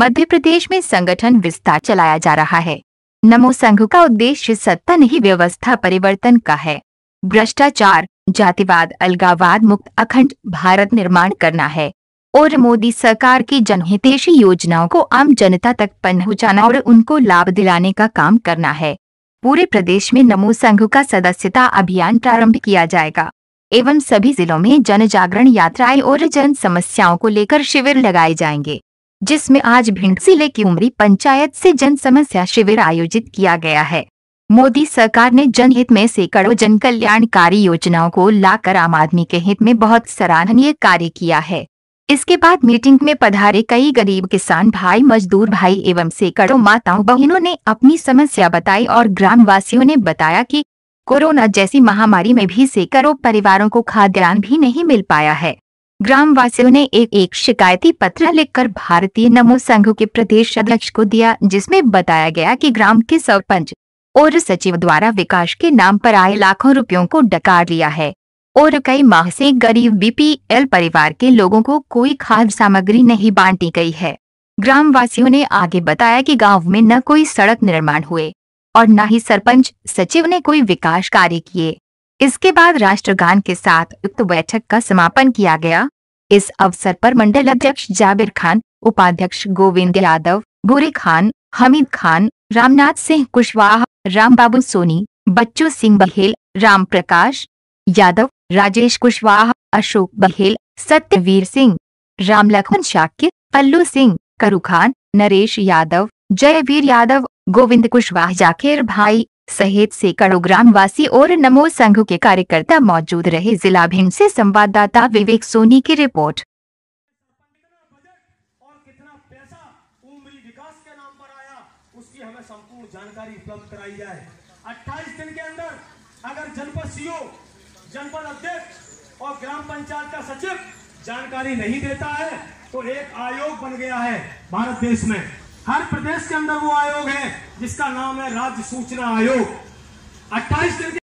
मध्य प्रदेश में संगठन विस्तार चलाया जा रहा है नमो संघ का उद्देश्य सत्ता नहीं व्यवस्था परिवर्तन का है भ्रष्टाचार जातिवाद अलगावाद मुक्त अखंड भारत निर्माण करना है और मोदी सरकार की जनहितेशी योजनाओं को आम जनता तक पहुंचाना और उनको लाभ दिलाने का काम करना है पूरे प्रदेश में नमो संघ का सदस्यता अभियान प्रारंभ किया जाएगा एवं सभी जिलों में जन जागरण यात्राएं और जन समस्याओं को लेकर शिविर लगाए जाएंगे जिसमें आज भिंड जिले की उमरी पंचायत से जन समस्या शिविर आयोजित किया गया है मोदी सरकार ने जनहित में सैकड़ों जन कल्याणकारी योजनाओं को लाकर आम आदमी के हित में बहुत सराहनीय कार्य किया है इसके बाद मीटिंग में पधारे कई गरीब किसान भाई मजदूर भाई एवं सैकड़ों माताओं बहनों ने अपनी समस्या बताई और ग्रामवासियों ने बताया कि कोरोना जैसी महामारी में भी सैकड़ों परिवारों को खाद्यान्न भी नहीं मिल पाया है ग्रामवासियों ने एक एक शिकायती पत्र लिखकर भारतीय नमो संघ के प्रदेश अध्यक्ष को दिया जिसमें बताया गया कि ग्राम के सरपंच और सचिव द्वारा विकास के नाम पर आए लाखों रुपयों को डकार लिया है और कई माह से गरीब बीपीएल परिवार के लोगों को कोई खाद्य सामग्री नहीं बांटी गई है ग्रामवासियों ने आगे बताया कि गांव में न कोई सड़क निर्माण हुए और न ही सरपंच सचिव ने कोई विकास कार्य किए इसके बाद राष्ट्रगान के साथ उक्त बैठक का समापन किया गया इस अवसर पर मंडल अध्यक्ष जाबिर खान उपाध्यक्ष गोविंद यादव गोरे खान हमीद खान रामनाथ सिंह कुशवाहा रामबाबू सोनी बच्चू सिंह बघेल राम प्रकाश यादव राजेश कुशवाहा अशोक बघेल सत्यवीर सिंह राम लखन शाक्य अल्लू सिंह करु खान नरेश यादव जयवीर यादव गोविंद कुशवाहा जाकेर भाई सहित सैकड़ों ग्राम वासी और नमो संघ के कार्यकर्ता मौजूद रहे जिला भिंड से संवाददाता विवेक सोनी की रिपोर्ट हमें संपूर्ण जानकारी उपलब्ध कराई जाए 28 दिन के अंदर अगर जनपद सीओ जनपद अध्यक्ष और ग्राम पंचायत का सचिव जानकारी नहीं देता है तो एक आयोग बन गया है भारत देश में हर प्रदेश के अंदर वो आयोग है जिसका नाम है राज्य सूचना आयोग अट्ठाईस